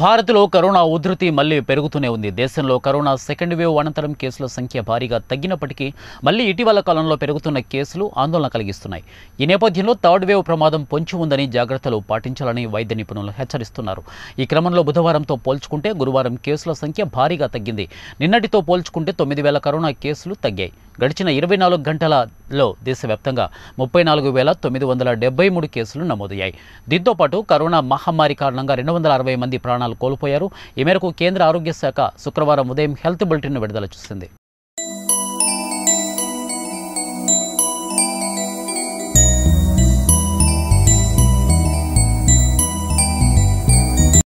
భారత్లో కరోనా ఉధృతి మళ్లీ పెరుగుతూనే ఉంది దేశంలో కరోనా సెకండ్ వేవ్ అనంతరం కేసుల సంఖ్య భారీగా తగ్గినప్పటికీ మళ్లీ ఇటీవల కాలంలో పెరుగుతున్న కేసులు ఆందోళన కలిగిస్తున్నాయి ఈ నేపథ్యంలో థర్డ్ వేవ్ ప్రమాదం పొంచి ఉందని జాగ్రత్తలు పాటించాలని వైద్య నిపుణులు హెచ్చరిస్తున్నారు ఈ క్రమంలో బుధవారంతో పోల్చుకుంటే గురువారం కేసుల సంఖ్య భారీగా తగ్గింది నిన్నటితో పోల్చుకుంటే తొమ్మిది వేల కరోనా కేసులు తగ్గాయి గడిచిన ఇరవై నాలుగు గంటలలో దేశవ్యాప్తంగా ముప్పై నాలుగు వేల తొమ్మిది వందల డెబ్బై మూడు కేసులు నమోదయ్యాయి దీంతో పాటు కరోనా మహమ్మారి కారణంగా రెండు వందల అరవై మంది ప్రాణాలు కోల్పోయారు ఈ మేరకు కేంద్ర ఆరోగ్య శాఖ శుక్రవారం ఉదయం హెల్త్ బులెటిన్ విడుదల చేసింది